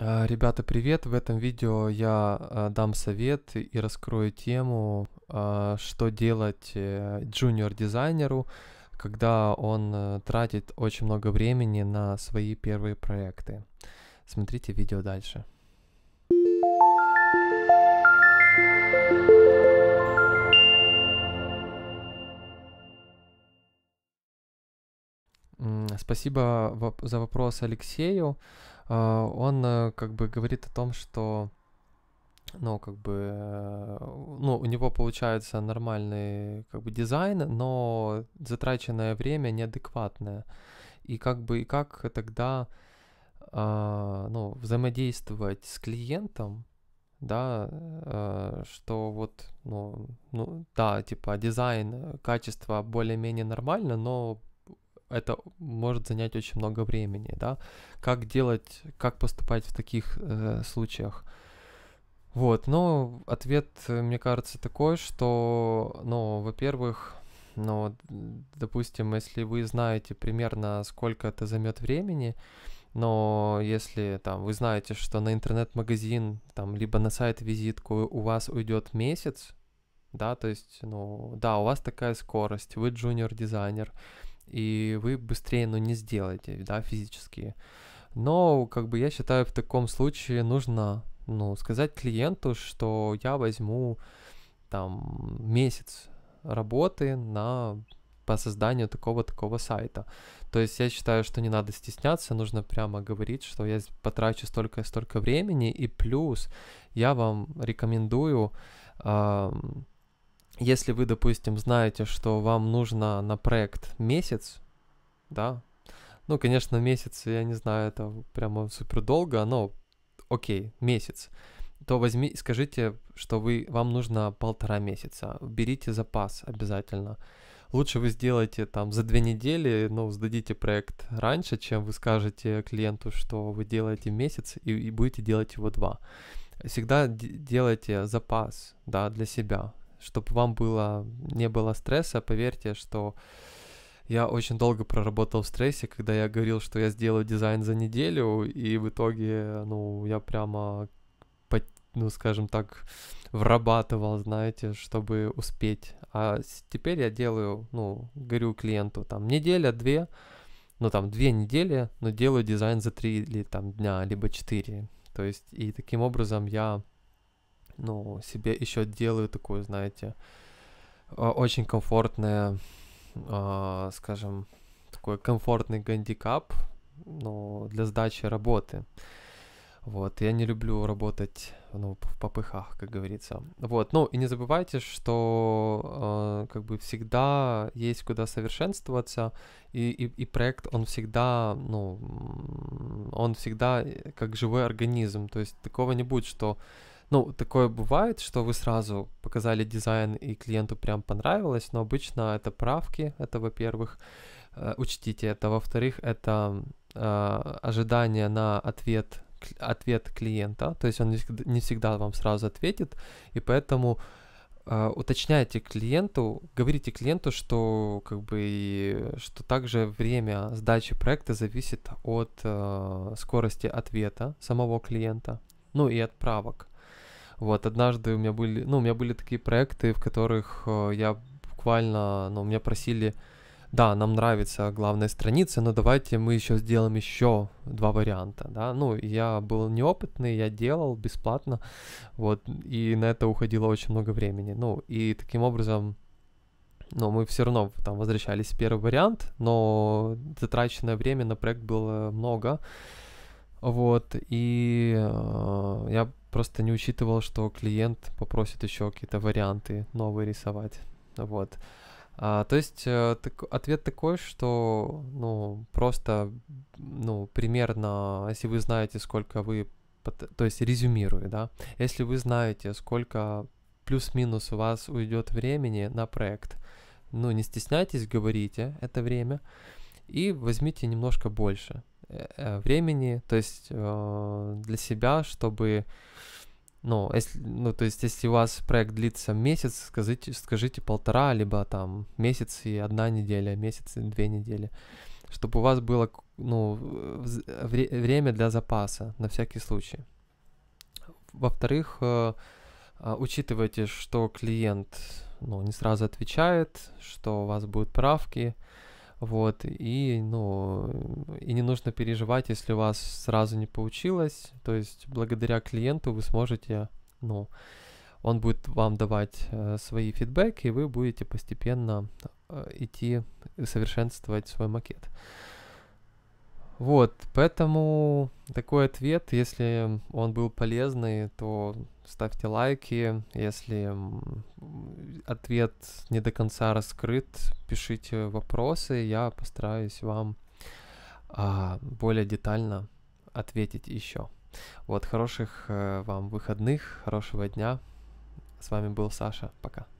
А, ребята, привет! В этом видео я а, дам совет и раскрою тему, а, что делать э, джуниор-дизайнеру, когда он э, тратит очень много времени на свои первые проекты. Смотрите видео дальше. Спасибо за вопрос Алексею. А, он э, как бы говорит о том, что ну, как бы, э, ну, у него получается нормальный, как бы, дизайн, но затраченное время неадекватное. И как бы, и как тогда, а, ну, взаимодействовать с клиентом, да, э, что вот, ну, ну, да, типа, дизайн, качество более-менее нормально, но это может занять очень много времени, да. Как делать, как поступать в таких э, случаях? Вот, но ответ, э, мне кажется, такой, что, ну, во-первых, ну, допустим, если вы знаете примерно, сколько это займет времени, но если там вы знаете, что на интернет-магазин, там, либо на сайт-визитку у вас уйдет месяц, да, то есть, ну, да, у вас такая скорость, вы джуниор-дизайнер, и вы быстрее, ну, не сделаете, да, физически. Но, как бы, я считаю, в таком случае нужно, ну, сказать клиенту, что я возьму, там, месяц работы на по созданию такого-такого сайта. То есть я считаю, что не надо стесняться, нужно прямо говорить, что я потрачу столько столько времени, и плюс я вам рекомендую э, если вы, допустим, знаете, что вам нужно на проект месяц, да, ну, конечно, месяц, я не знаю, это прямо супер долго, но окей, месяц, то возьми, скажите, что вы, вам нужно полтора месяца, берите запас обязательно. Лучше вы сделаете там за две недели, ну, сдадите проект раньше, чем вы скажете клиенту, что вы делаете месяц и, и будете делать его два. Всегда делайте запас, да, для себя чтобы вам было, не было стресса, поверьте, что я очень долго проработал в стрессе, когда я говорил, что я сделаю дизайн за неделю, и в итоге, ну, я прямо, ну, скажем так, врабатывал, знаете, чтобы успеть. А теперь я делаю, ну, говорю клиенту, там, неделя-две, ну, там, две недели, но делаю дизайн за три или, там, дня, либо четыре. То есть, и таким образом я ну, себе еще делаю такую, знаете, а, очень комфортное, а, скажем, такой комфортный гандикап, ну, для сдачи работы. Вот, я не люблю работать, ну, в попыхах, как говорится. Вот, ну, и не забывайте, что э, как бы всегда есть куда совершенствоваться, и, и, и проект, он всегда, ну, он всегда э, как живой организм, то есть такого не будет, что ну, такое бывает, что вы сразу показали дизайн и клиенту прям понравилось, но обычно это правки, это во-первых, э, учтите это, во-вторых, это э, ожидание на ответ ответ клиента, то есть он не всегда вам сразу ответит, и поэтому а, уточняйте клиенту, говорите клиенту, что как бы что также время сдачи проекта зависит от э, скорости ответа самого клиента, ну и отправок. Вот, однажды у меня были, ну, у меня были такие проекты, в которых э, я буквально, ну, меня просили, да, нам нравится главная страница, но давайте мы еще сделаем еще два варианта, да. Ну, я был неопытный, я делал бесплатно, вот, и на это уходило очень много времени. Ну, и таким образом, но ну, мы все равно там возвращались в первый вариант, но затраченное время на проект было много. Вот, и э, я просто не учитывал, что клиент попросит еще какие-то варианты новые рисовать. Вот. А, то есть э, так, ответ такой, что ну просто ну примерно, если вы знаете, сколько вы, то есть резюмирую, да, если вы знаете, сколько плюс-минус у вас уйдет времени на проект, ну не стесняйтесь, говорите это время и возьмите немножко больше. Э, времени, то есть э, для себя, чтобы, ну, если, ну, то есть если у вас проект длится месяц, скажите, скажите полтора, либо там месяц и одна неделя, месяц и две недели, чтобы у вас было, ну, вре время для запаса на всякий случай. Во-вторых, э, а, учитывайте, что клиент, ну, не сразу отвечает, что у вас будут правки, э, вот, и, ну, и не нужно переживать, если у вас сразу не получилось. То есть, благодаря клиенту вы сможете, ну, он будет вам давать э, свои фидбэки, и вы будете постепенно э, идти совершенствовать свой макет. Вот, поэтому такой ответ, если он был полезный, то ставьте лайки. Если ответ не до конца раскрыт, пишите вопросы, я постараюсь вам а, более детально ответить еще. Вот, хороших э, вам выходных, хорошего дня. С вами был Саша, пока.